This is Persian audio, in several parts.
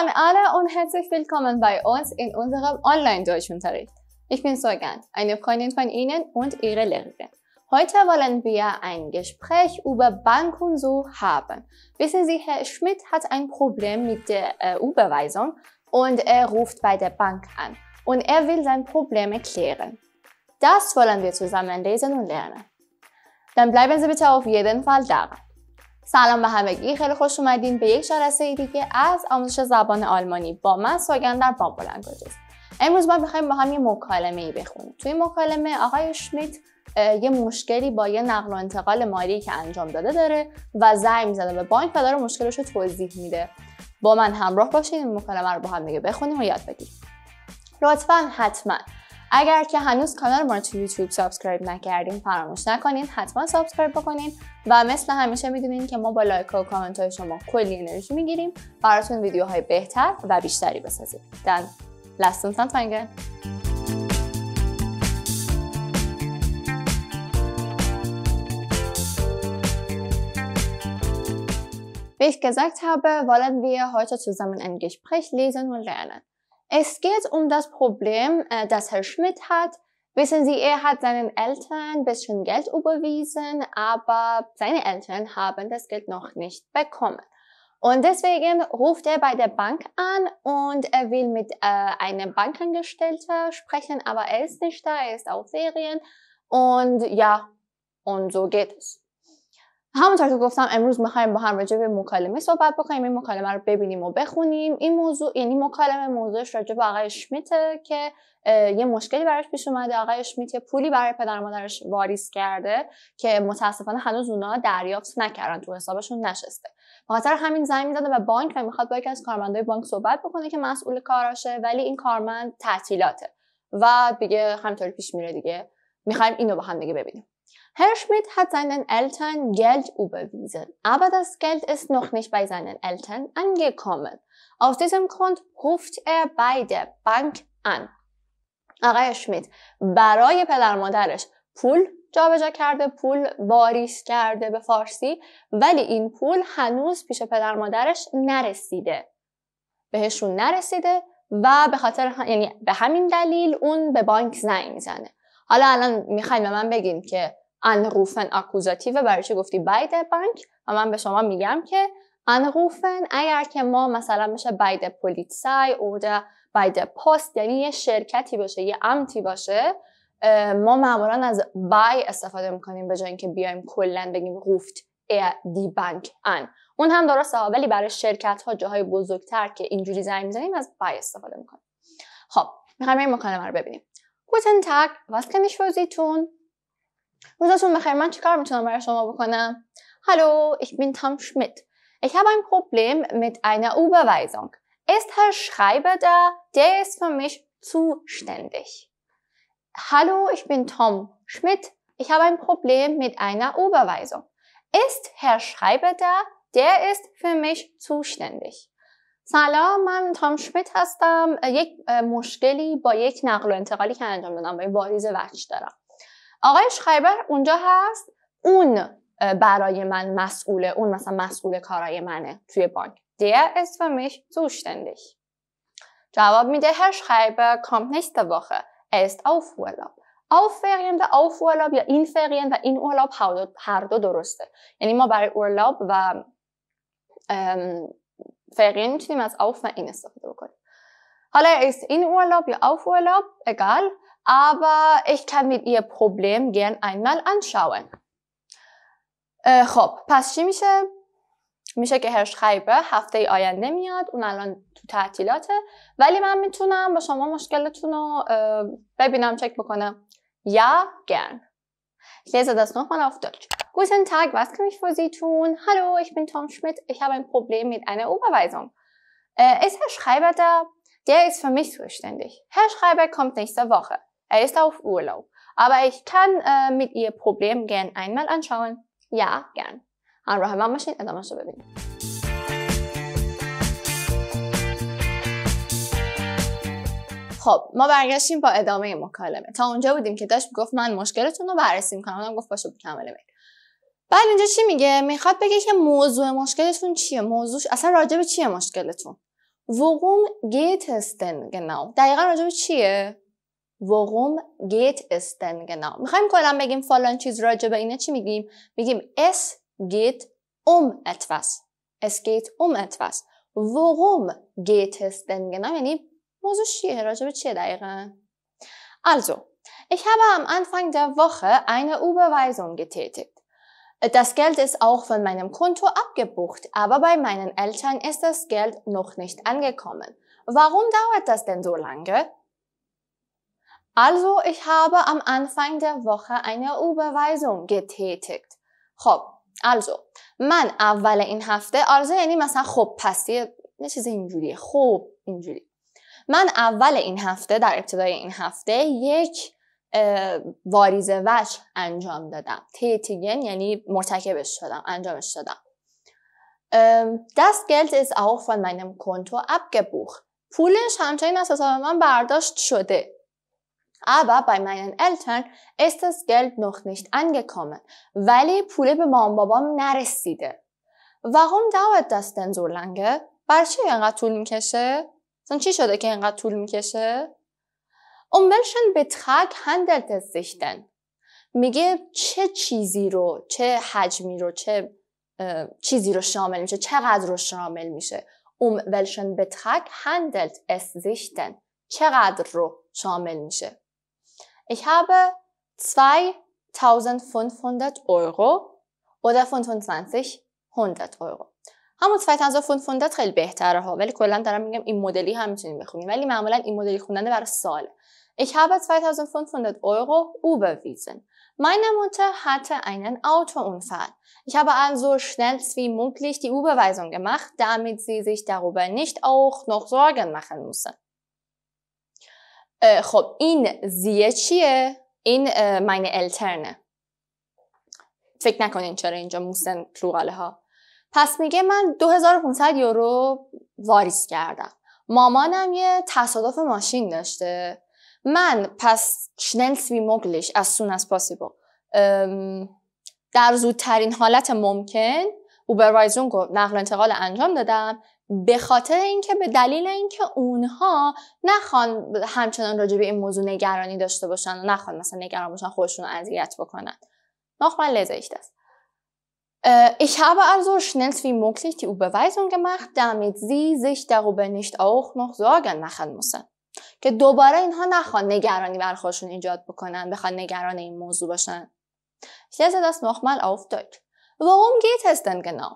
an alle und herzlich willkommen bei uns in unserem Online-Deutschunterricht. Ich bin Sogan, eine Freundin von Ihnen und Ihre Lehrerin. Heute wollen wir ein Gespräch über Bank und so haben. Wissen Sie, Herr Schmidt hat ein Problem mit der äh, Überweisung und er ruft bei der Bank an und er will sein Problem erklären. Das wollen wir zusammen lesen und lernen. Dann bleiben Sie bitte auf jeden Fall da. سلام به همگی خیلی خوش اومدین به یک جلسه دیگه از آموزش زبان آلمانی با من سوگن در بامبو امروز ما میخوایم با هم یه مکالمه ای بخونیم توی مکالمه آقای شمیت یه مشکلی با یه نقل و انتقال مالی که انجام داده داره و زنگ میزنه به بانک و داره مشکلش رو توضیح میده با من همراه باشین این مکالمه رو با هم دیگه بخونیم و یاد بگیریم لطفا حتما اگر که هنوز کانال ما رو تو یوتیوب سابسکرایب نکردین فراموش نکنین حتما سابسکرایب بکنین و مثل همیشه میدونین که ما با لایک و کامنت های شما کلی انرژی میگیریم براتون ویدیوهای بهتر و بیشتری بسازیم دن لستون بیش Wie ich gesagt habe, wollen wir heute zusammen Englisch sprechen, lesen und lernen. Es geht um das Problem, äh, das Herr Schmidt hat. Wissen Sie, er hat seinen Eltern ein bisschen Geld überwiesen, aber seine Eltern haben das Geld noch nicht bekommen. Und deswegen ruft er bei der Bank an und er will mit äh, einem Bankangestellter sprechen, aber er ist nicht da, er ist auf Ferien. Und ja, und so geht es. همونطور که گفتم امروز میخوایم با هم راجع به مکالمه صحبت بکنیم این مکالمه رو ببینیم و بخونیم این موضوع یعنی مکالمه موضوعش راجع به آقای شمیته که یه مشکلی براش پیش اومده آقای شمیت پولی برای پدر مادرش واریز کرده که متاسفانه هنوز اونا دریافت نکردن تو حسابشون نشسته خاطر همین زنگ میزنه به بانک و میخواد با یکی از کارمندای بانک صحبت بکنه که مسئول کاراشه ولی این کارمند تعطیلاته و دیگه همینطوری پیش میره دیگه میخوایم اینو با هم دیگه ببینیم Herr Schmidt hat seinen Eltern Geld überwiesen, aber das Geld ist noch nicht bei seinen Eltern angekommen. Aus diesem Grund ruft er bei der Bank an. آقای ah, شمیت برای پدر مادرش پول جابجا کرده پول واریش کرده به فارسی ولی این پول هنوز پیش پدر مادرش نرسیده بهشون نرسیده و به خاطر یعنی به همین دلیل اون به بانک زنگ میزنه حالا الان میخواین به من بگین که انروفن اکوزاتیو برای چی گفتی باید بانک و من به شما میگم که انروفن اگر که ما مثلا بشه باید او اوده باید پست یعنی یه شرکتی باشه یه امتی باشه ما معمولا از بای استفاده میکنیم به جای اینکه بیایم کلا بگیم روفت دی بانک ان اون هم درسته ولی برای شرکت ها جاهای بزرگتر که اینجوری زنگ میزنیم از بای استفاده میکنیم خب میخوایم این مکالمه رو ببینیم گوتن تاک واس کمی شوزی تون روزتون بخیر من چیکار میتونم برای شما بکنم hallo ich bin Tom Schmidt ich habe ein Problem mit einer Überweisung ist Herr Schreiber da der ist für mich zuständig hallo ich bin Tom Schmidt ich habe ein Problem mit einer Überweisung ist Herr Schreiber da der ist für mich zuständig سلام من تام شمیت هستم یک مشکلی با یک نقل و انتقالی که انجام دادم با این واریز وچ دارم آقای شخیبر اونجا هست اون برای من مسئوله اون مثلا مسئول کارای منه توی بانک Der ist für mich جواب میده هر شخیبر کام نیست در او ist auf Urlaub. فقیم و یا این فقیم و این اولاب هر دو درسته. یعنی ما برای اولاب و فقیه میتونیم از اوف و این استفاده بکنیم حالا این این Urlaub یا آف Urlaub اگل. aber ich kann mit ihr Problem gern einmal anschauen خب پس چی میشه میشه که هرش خیبه هفته ای آینده میاد اون الان تو تعطیلاته ولی من میتونم با شما مشکلتون رو ببینم چک بکنم یا گرن Ich lese das nochmal auf Deutsch. Guten Tag, was kann ich für Sie tun? Hallo, ich bin Tom Schmidt. Ich habe ein Problem mit einer Überweisung. Äh, ist Herr Schreiber da? Der ist für mich zuständig. Herr Schreiber kommt nächste Woche. Er ist auf Urlaub. Aber ich kann äh, mit Ihr Problem gern einmal anschauen. Ja, gern. Anruhe Mamaşin, Adamaşı Bebeğim. خب ما برگشتیم با ادامه مکالمه تا اونجا بودیم که داشت گفت من مشکلتون رو بررسی میکنم اونم گفت باشه بکمله بعد اینجا چی میگه میخواد بگه که موضوع مشکلتون چیه موضوعش اصلا راجع به چیه مشکلتون وقوم گیت استن genau دقیقا راجع به چیه وقوم گیت استن genau میخوایم کلا بگیم فلان چیز راجع به اینه چی میگیم میگیم اس گیت ام etwas اس گیت ام etwas وقوم گیت استن genau یعنی موضوع چیه؟ راجب چیه دقیقا؟ Also, ich habe am Anfang der Woche eine Überweisung getätigt. Das Geld ist auch von meinem Konto abgebucht, aber bei meinen Eltern ist das Geld noch nicht angekommen. Warum dauert das denn so lange? Also, ich habe am Anfang der Woche eine Überweisung getätigt. خب also من اول این هفته آرزو یعنی مثلا خب پس یه چیز اینجوریه خب اینجوری من اول این هفته در ابتدای این هفته یک واریز وش انجام دادم تیتیگن یعنی مرتکبش شدم انجامش دادم دست گلد از auch von کنتو Konto بوخ. پولش همچنین از حساب من برداشت شده. Aber بای meinen Eltern استس das Geld noch انگه angekommen. ولی پوله به مام بابام نرسیده. و هم das دستن برچه اینقدر طول میکشه؟ مثلا چی شده که اینقدر طول میکشه اون بلشن به هندلت هندل تزدیشتن میگه چه چیزی رو چه حجمی رو چه چیزی رو شامل میشه چقدر رو شامل میشه اوم ولشن به handelt es تزدیشتن چقدر رو شامل میشه ich habe 2500 Euro oder 2500 Euro همون تفایت از فون فوندات خیلی بهتره ها ولی کلا دارم میگم این مدلی هم میتونیم بخونیم ولی معمولا این مدلی خوندن برای ساله Ich habe 2000 von den Euro überwiesen. Meine Mutter hatte einen Autounfall. Ich habe also schnellst wie möglich die Überweisung gemacht, damit sie sich darüber nicht auch noch Sorgen machen musste. خب این زیه چیه؟ این meine Eltern. فکر نکنین چرا اینجا موسن پلوراله ها. پس میگه من 2500 یورو واریز کردم مامانم یه تصادف ماشین داشته من پس شنلس وی از سون از پاسیبل در زودترین حالت ممکن اوبرایزون نقل و انتقال انجام دادم به خاطر اینکه به دلیل اینکه اونها نخوان همچنان راجع این موضوع نگرانی داشته باشن و نخوان مثلا نگران باشن خودشون رو اذیت بکنن نخوان لزایش است Äh, ich habe also schnellst wie möglich die Überweisung gemacht, damit sie sich darüber nicht auch noch Sorgen machen muss. که دوباره اینها نخوان نگرانی بر خودشون ایجاد بکنن بخوان نگران این موضوع باشن Ich lese das nochmal auf Deutsch. Worum geht es genau?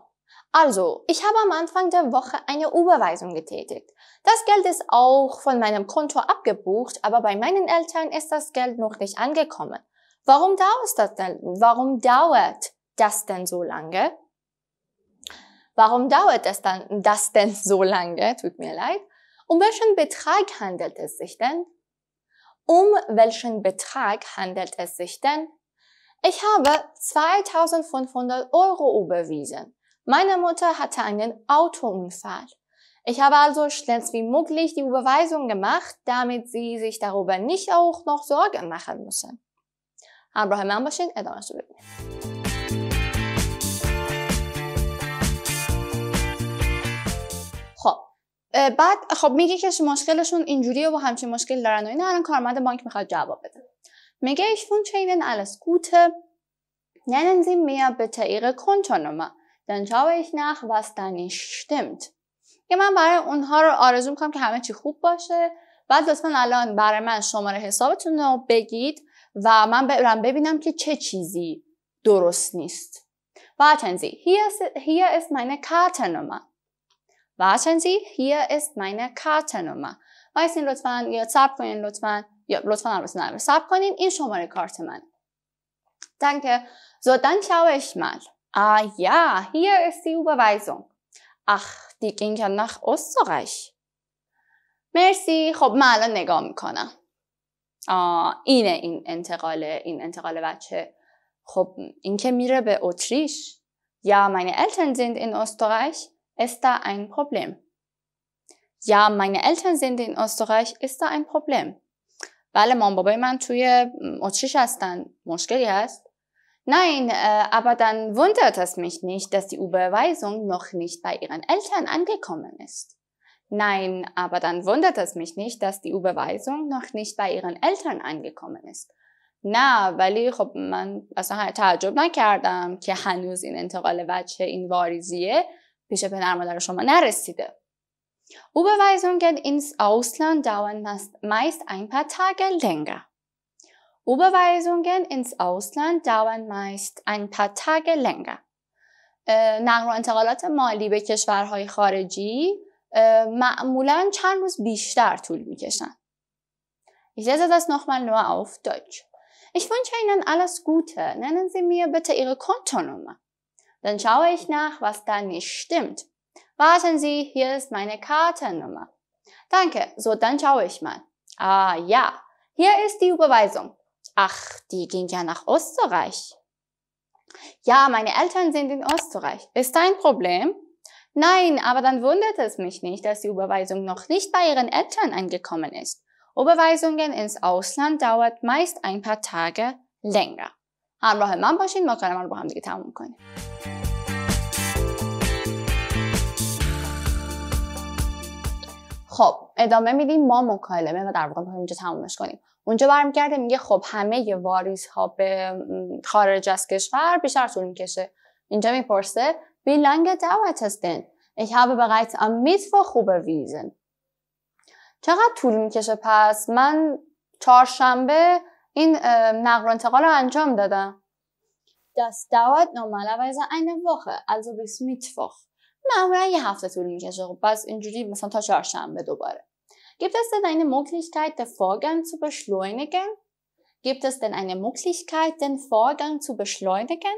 Also, ich habe am Anfang der Woche eine Überweisung getätigt. Das Geld ist auch von meinem Konto abgebucht, aber bei meinen Eltern ist das Geld noch nicht angekommen. Warum dauert das denn? Warum dauert das denn so lange? Warum dauert es dann das denn so lange? Tut mir leid. Um welchen Betrag handelt es sich denn? Um welchen Betrag handelt es sich denn? Ich habe 2500 Euro überwiesen. Meine Mutter hatte einen Autounfall. Ich habe also schnellst wie möglich die Überweisung gemacht, damit sie sich darüber nicht auch noch Sorgen machen müssen. Abraham Ambaşin, Adana Sürübü. بعد خب میگه که مشکلشون اینجوریه و همچین مشکل دارن و اینا الان کارمند بانک میخواد جواب بده میگه فون چینن اینن Gute گوت Sie mir bitte Ihre Kontonummer dann دن ich که من برای اونها رو آرزو میکنم که همه چی خوب باشه بعد لطفا الان برای من شماره حسابتون رو بگید و من برم ببینم که چه چیزی درست نیست warten Sie hier ist, hier ist warten Sie, hier ist meine Kartennummer. Weißen لطفا یا ثبت کنین لطفا یا لطفا هم لطفا ثبت کنین این شماره کارت من Danke. So, dann schaue ich mal. Ah ja, hier ist die Überweisung. Ach, die ging ja nach Österreich. مرسی خب من الان نگاه میکنم آه اینه این انتقال این انتقال بچه خب این که میره به اتریش یا meine Eltern sind in Österreich Ist da ein Problem? Ja meine Eltern sind in Österreich ist da ein Problem بله مام بابای من توی اتریش هستن مشکلی هست Nein, aber dann wundert es mich nicht, dass die Überweisung noch nicht bei Ihren Eltern angekommen ist. Nein, aber dann wundert es mich nicht, dass die Überweisung noch nicht bei Ihren Eltern angekommen ist. نه ولی خب من اصلا تعجب نکردم که هنوز این انتقال وجه این واریزیه پیش پدر مادر شما نرسیده او به Überweisungen ins Ausland dauern meist ein paar Tage länger. Überweisungen ins Ausland dauern meist ein paar Tage länger. نقل و انتقالات مالی به کشورهای خارجی معمولا چند روز بیشتر طول میکشن. Ich lese das nochmal nur auf Deutsch. Ich wünsche Ihnen alles Gute. Nennen Sie mir bitte Ihre Kontonummer. Dann schaue ich nach, was da nicht stimmt. Warten Sie, hier ist meine Kartennummer. Danke, so dann schaue ich mal. Ah ja, hier ist die Überweisung. Ach, die ging ja nach Österreich. Ja, meine Eltern sind in Österreich. Ist ein Problem? Nein, aber dann wundert es mich nicht, dass die Überweisung noch nicht bei ihren Eltern angekommen ist. Überweisungen ins Ausland dauert meist ein paar Tage länger. همراه من باشین مکالمه رو با هم دیگه تموم کنیم خب ادامه میدیم ما مکالمه و در واقع میخوایم اینجا تمومش کنیم اونجا برمیگرده میگه خب همه واریز ها به خارج از کشور بیشتر طول میکشه اینجا میپرسه بی لنگ دوت هستن ich habe bereits am Mittwoch überwiesen چقدر طول میکشه پس من چهارشنبه این نقل و انتقال رو انجام دادم Das dauert normalerweise eine Woche, also bis Mittwoch. معمولا یه هفته طول میکشه خب، پس اینجوری مثلا تا چهارشنبه دوباره Gibt es denn eine Möglichkeit, den Vorgang zu beschleunigen? Gibt es denn eine Möglichkeit, den Vorgang zu beschleunigen?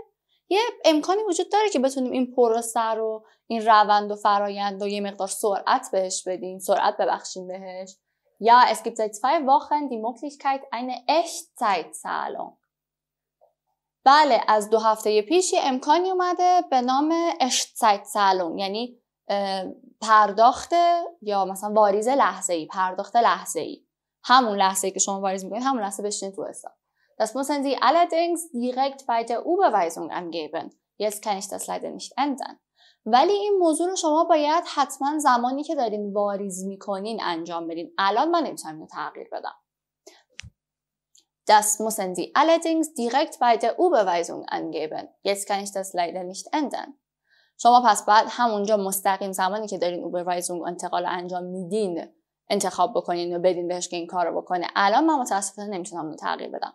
یه امکانی وجود داره که بتونیم این پروسه رو این روند و فرایند و یه مقدار سرعت بهش بدیم سرعت ببخشیم بهش Ja, es gibt seit zwei Wochen die Möglichkeit eine Echtzeitzahlung. بله از دو هفته پیش یه امکانی اومده به نام اشتسایت پرداخت یا مثلا واریز لحظه ای پرداخت لحظه ای همون لحظه ای که شما واریز میکنید همون لحظه بشینید تو حساب Das müssen Sie allerdings direkt bei der Überweisung angeben. Jetzt kann ich das leider nicht ändern. ولی این موضوع رو شما باید حتما زمانی که دارین واریز میکنین انجام بدین الان من نمیتونم اینو تغییر بدم Das müssen Sie allerdings direkt bei der Überweisung angeben. Jetzt kann ich das leider nicht ändern. شما پس بعد همونجا مستقیم زمانی که دارین اوبروایزونگ انتقال انجام میدین انتخاب بکنین و بدین بهش که این کار رو بکنه الان من متاسفانه نمیتونم اونو تغییر بدم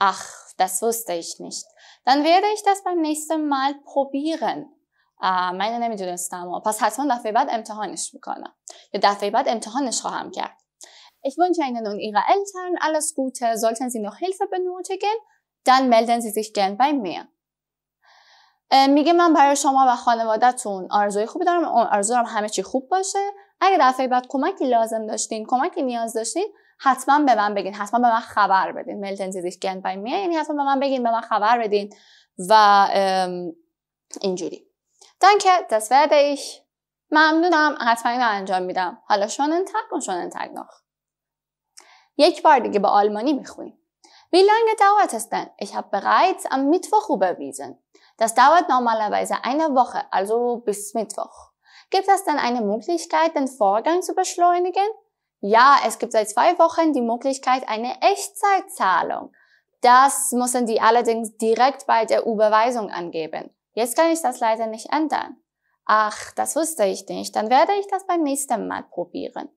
اخ das wusste ich nicht dann werde ich das beim nächsten Mal probieren من اینو نمیدونستم پس حتما دفعه بعد امتحانش میکنم یا دفعه بعد امتحانش خواهم کرد Ich wünsche Ihnen und ihre Eltern alles Gute. Sollten Sie noch Hilfe benötigen, dann melden Sie sich gern bei mir. میگه من برای شما و خانوادهتون آرزوی خوبی دارم آرزو دارم همه چی خوب باشه اگه دفعه بعد کمکی لازم داشتین کمکی نیاز داشتین حتما به من بگین حتما به من خبر بدین ملتن زیدیش گن بای می یعنی حتما به من بگین به من خبر بدین و اینجوری Danke, das werde ich. ممنونم حتما اینو انجام میدم حالا شانن تگ و شانن تگ ناخ یک بار دیگه به آلمانی میخونیم Wie lange dauert es denn? Ich habe bereits am Mittwoch überwiesen. Das dauert normalerweise eine Woche, also bis Mittwoch. Gibt es denn eine Möglichkeit, den Vorgang zu beschleunigen? Ja, es gibt seit zwei Wochen die Möglichkeit eine Echtzeitzahlung. Das müssen die allerdings direkt bei der Überweisung angeben. Jetzt kann ich das leider nicht ändern. Ach, das wusste ich nicht. Dann werde ich das beim nächsten Mal probieren.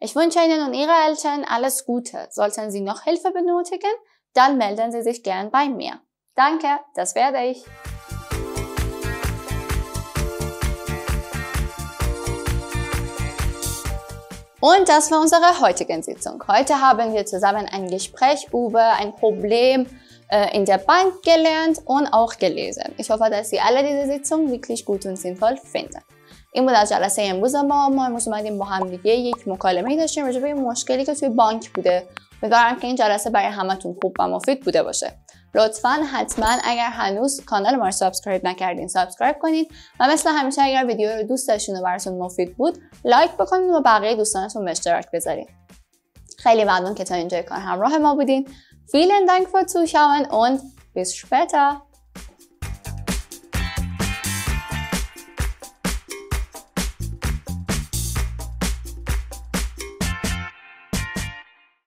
Ich wünsche Ihnen und Ihrer Eltern alles Gute. Sollten Sie noch Hilfe benötigen, dann melden Sie sich gern bei mir. Danke, das werde ich. Und das war unsere heutige Sitzung. Heute haben wir zusammen ein Gespräch über ein Problem Äh, in der Bank gelernt und auch gelesen. Ich hoffe, dass Sie alle diese Sitzung wirklich gut und sinnvoll finden. این بود از جلسه امروز ما ما امروز اومدیم با هم دیگه یک مکالمه داشتیم راجع به مشکلی که توی بانک بوده امیدوارم که این جلسه برای همتون خوب و مفید بوده باشه لطفا حتما اگر هنوز کانال ما رو سابسکرایب نکردین سابسکرایب کنید و مثل همیشه اگر ویدیو رو دوست داشتین و براتون مفید بود لایک بکنید و بقیه دوستانتون به اشتراک بذارید خیلی ممنون که تا اینجا کار همراه ما بودین Vielen Dank fürs Zuschauen und bis später!